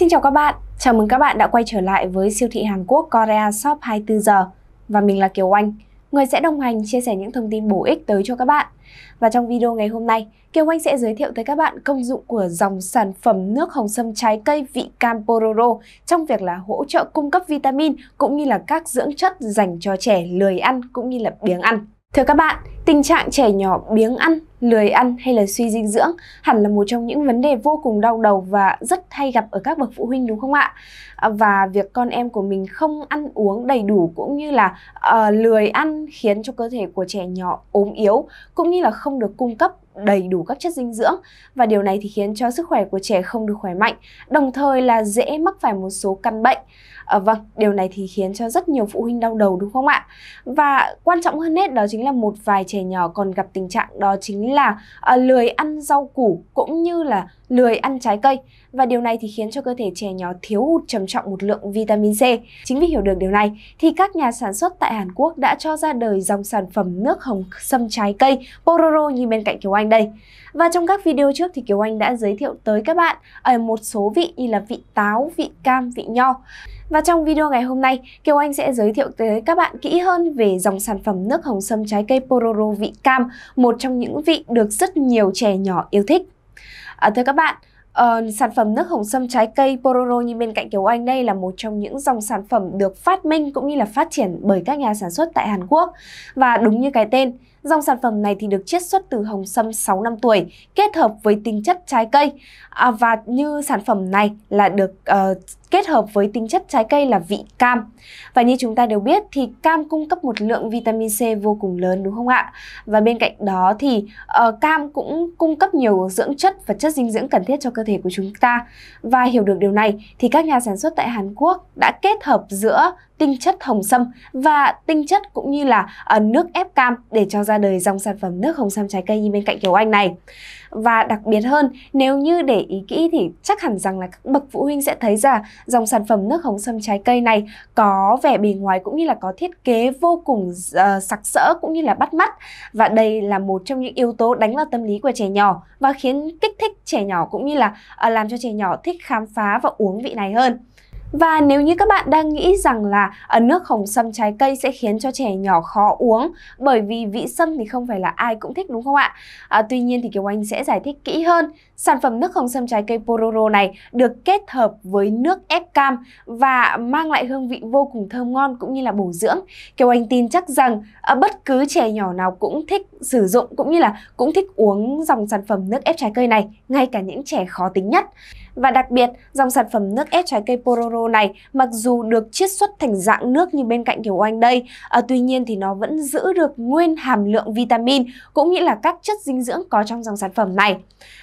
Xin chào các bạn, chào mừng các bạn đã quay trở lại với siêu thị Hàn Quốc Korea Shop 24 giờ và mình là Kiều Anh, người sẽ đồng hành chia sẻ những thông tin bổ ích tới cho các bạn. Và trong video ngày hôm nay, Kiều Anh sẽ giới thiệu tới các bạn công dụng của dòng sản phẩm nước hồng sâm trái cây vị cam Pororo trong việc là hỗ trợ cung cấp vitamin cũng như là các dưỡng chất dành cho trẻ lười ăn cũng như là biếng ăn. Thưa các bạn, tình trạng trẻ nhỏ biếng ăn lười ăn hay là suy dinh dưỡng hẳn là một trong những vấn đề vô cùng đau đầu và rất hay gặp ở các bậc phụ huynh đúng không ạ? À, và việc con em của mình không ăn uống đầy đủ cũng như là uh, lười ăn khiến cho cơ thể của trẻ nhỏ ốm yếu cũng như là không được cung cấp đầy đủ các chất dinh dưỡng và điều này thì khiến cho sức khỏe của trẻ không được khỏe mạnh, đồng thời là dễ mắc phải một số căn bệnh. À, vâng, điều này thì khiến cho rất nhiều phụ huynh đau đầu đúng không ạ? Và quan trọng hơn hết đó chính là một vài trẻ nhỏ còn gặp tình trạng đó chính là là à, lười ăn rau củ cũng như là lười ăn trái cây và điều này thì khiến cho cơ thể trẻ nhỏ thiếu hụt trầm trọng một lượng vitamin C. Chính vì hiểu được điều này thì các nhà sản xuất tại Hàn Quốc đã cho ra đời dòng sản phẩm nước hồng sâm trái cây Pororo như bên cạnh Kiều Anh đây. Và trong các video trước thì Kiều Anh đã giới thiệu tới các bạn ở một số vị như là vị táo, vị cam, vị nho. Và trong video ngày hôm nay, Kiều Anh sẽ giới thiệu tới các bạn kỹ hơn về dòng sản phẩm nước hồng sâm trái cây Pororo vị cam, một trong những vị được rất nhiều trẻ nhỏ yêu thích. À, thưa các bạn, Uh, sản phẩm nước hồng sâm trái cây Pororo như bên cạnh kiểu Anh đây là một trong những dòng sản phẩm được phát minh cũng như là phát triển bởi các nhà sản xuất tại Hàn Quốc. Và đúng như cái tên, Dòng sản phẩm này thì được chiết xuất từ hồng sâm 6 năm tuổi, kết hợp với tính chất trái cây. À, và như sản phẩm này là được uh, kết hợp với tính chất trái cây là vị cam. Và như chúng ta đều biết thì cam cung cấp một lượng vitamin C vô cùng lớn đúng không ạ? Và bên cạnh đó thì uh, cam cũng cung cấp nhiều dưỡng chất và chất dinh dưỡng cần thiết cho cơ thể của chúng ta. Và hiểu được điều này thì các nhà sản xuất tại Hàn Quốc đã kết hợp giữa tinh chất hồng sâm và tinh chất cũng như là ờ, nước ép cam để cho ra đời dòng sản phẩm nước hồng sâm trái cây như bên cạnh Kiều Anh này. Và đặc biệt hơn, nếu như để ý kỹ thì chắc hẳn rằng là các bậc phụ huynh sẽ thấy ra dòng sản phẩm nước hồng sâm trái cây này có vẻ bề ngoài cũng như là có thiết kế vô cùng uh, sặc sỡ cũng như là bắt mắt và đây là một trong những yếu tố đánh vào tâm lý của trẻ nhỏ và khiến kích thích trẻ nhỏ cũng như là uh, làm cho trẻ nhỏ thích khám phá và uống vị này hơn. Và nếu như các bạn đang nghĩ rằng là nước hồng sâm trái cây sẽ khiến cho trẻ nhỏ khó uống bởi vì vị sâm thì không phải là ai cũng thích đúng không ạ? À, tuy nhiên thì Kiều Anh sẽ giải thích kỹ hơn. Sản phẩm nước hồng sâm trái cây Pororo này được kết hợp với nước ép cam và mang lại hương vị vô cùng thơm ngon cũng như là bổ dưỡng. Kiều Anh tin chắc rằng à, bất cứ trẻ nhỏ nào cũng thích sử dụng cũng như là cũng thích uống dòng sản phẩm nước ép trái cây này, ngay cả những trẻ khó tính nhất. Và đặc biệt, dòng sản phẩm nước ép trái cây Pororo này mặc dù được chiết xuất thành dạng nước như bên cạnh kiểu oanh đây, à, tuy nhiên thì nó vẫn giữ được nguyên hàm lượng vitamin cũng như là các chất dinh dưỡng có trong dòng sản phẩm này.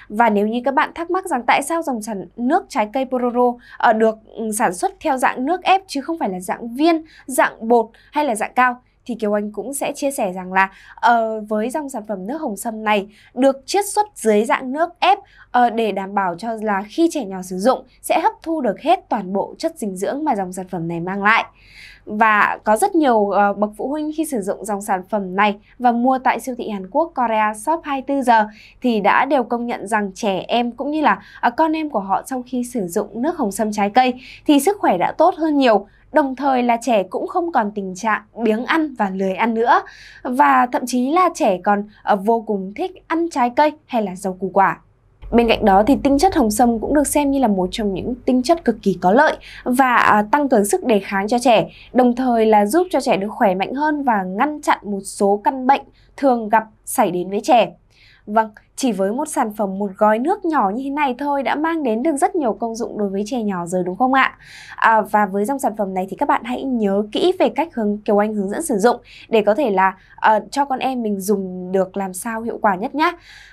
Và nếu như các bạn thắc mắc rằng tại sao dòng sản nước trái cây Pororo à, được ừ, sản xuất theo dạng nước ép chứ không phải là dạng viên, dạng bột hay là dạng cao thì Kiều Anh cũng sẽ chia sẻ rằng là uh, với dòng sản phẩm nước hồng sâm này được chiết xuất dưới dạng nước ép uh, để đảm bảo cho là khi trẻ nhỏ sử dụng sẽ hấp thu được hết toàn bộ chất dinh dưỡng mà dòng sản phẩm này mang lại và có rất nhiều uh, bậc phụ huynh khi sử dụng dòng sản phẩm này và mua tại siêu thị Hàn Quốc Korea Shop 24 giờ thì đã đều công nhận rằng trẻ em cũng như là uh, con em của họ sau khi sử dụng nước hồng sâm trái cây thì sức khỏe đã tốt hơn nhiều Đồng thời là trẻ cũng không còn tình trạng biếng ăn và lười ăn nữa và thậm chí là trẻ còn ờ, vô cùng thích ăn trái cây hay là rau củ quả. Bên cạnh đó thì tinh chất hồng sâm cũng được xem như là một trong những tinh chất cực kỳ có lợi và à, tăng cường sức đề kháng cho trẻ, đồng thời là giúp cho trẻ được khỏe mạnh hơn và ngăn chặn một số căn bệnh thường gặp xảy đến với trẻ. Vâng, chỉ với một sản phẩm một gói nước nhỏ như thế này thôi đã mang đến được rất nhiều công dụng đối với trẻ nhỏ rồi đúng không ạ? À, và với dòng sản phẩm này thì các bạn hãy nhớ kỹ về cách hướng Kiều Anh hướng dẫn sử dụng để có thể là uh, cho con em mình dùng được làm sao hiệu quả nhất nhé.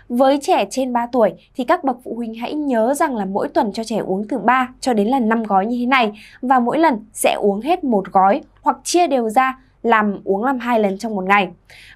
Với trẻ trên 3 tuổi thì các bậc phụ huynh hãy nhớ rằng là mỗi tuần cho trẻ uống từ 3 cho đến là 5 gói như thế này và mỗi lần sẽ uống hết một gói hoặc chia đều ra làm uống làm hai lần trong một ngày.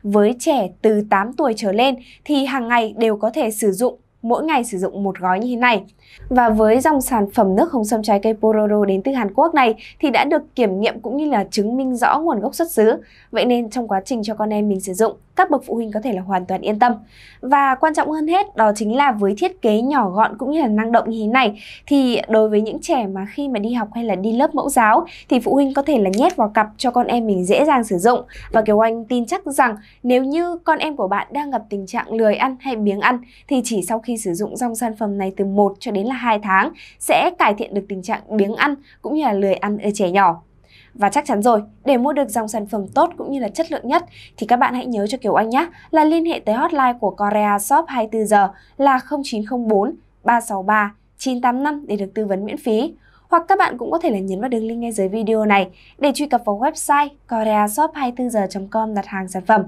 Với trẻ từ 8 tuổi trở lên thì hàng ngày đều có thể sử dụng mỗi ngày sử dụng một gói như thế này. Và với dòng sản phẩm nước hồng sâm trái cây Pororo đến từ Hàn Quốc này thì đã được kiểm nghiệm cũng như là chứng minh rõ nguồn gốc xuất xứ. Vậy nên trong quá trình cho con em mình sử dụng các bậc phụ huynh có thể là hoàn toàn yên tâm. Và quan trọng hơn hết đó chính là với thiết kế nhỏ gọn cũng như là năng động như thế này thì đối với những trẻ mà khi mà đi học hay là đi lớp mẫu giáo thì phụ huynh có thể là nhét vào cặp cho con em mình dễ dàng sử dụng. Và Kiều Anh tin chắc rằng nếu như con em của bạn đang gặp tình trạng lười ăn hay biếng ăn thì chỉ sau khi sử dụng dòng sản phẩm này từ 1 cho đến là 2 tháng sẽ cải thiện được tình trạng biếng ăn cũng như là lười ăn ở trẻ nhỏ. Và chắc chắn rồi, để mua được dòng sản phẩm tốt cũng như là chất lượng nhất thì các bạn hãy nhớ cho Kiều Anh nhé là liên hệ tới hotline của Korea Shop 24 giờ là 0904 363 985 để được tư vấn miễn phí. Hoặc các bạn cũng có thể là nhấn vào đường link ngay dưới video này để truy cập vào website koreashop24giờ.com đặt hàng sản phẩm.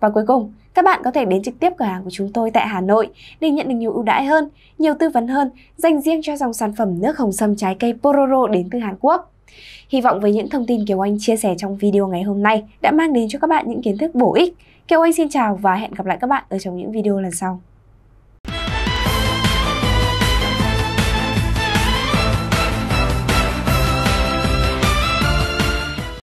Và cuối cùng, các bạn có thể đến trực tiếp cửa hàng của chúng tôi tại Hà Nội để nhận được nhiều ưu đãi hơn, nhiều tư vấn hơn dành riêng cho dòng sản phẩm nước hồng sâm trái cây Pororo đến từ Hàn Quốc. Hy vọng với những thông tin Kiều Anh chia sẻ trong video ngày hôm nay đã mang đến cho các bạn những kiến thức bổ ích. Kiều Anh xin chào và hẹn gặp lại các bạn ở trong những video lần sau.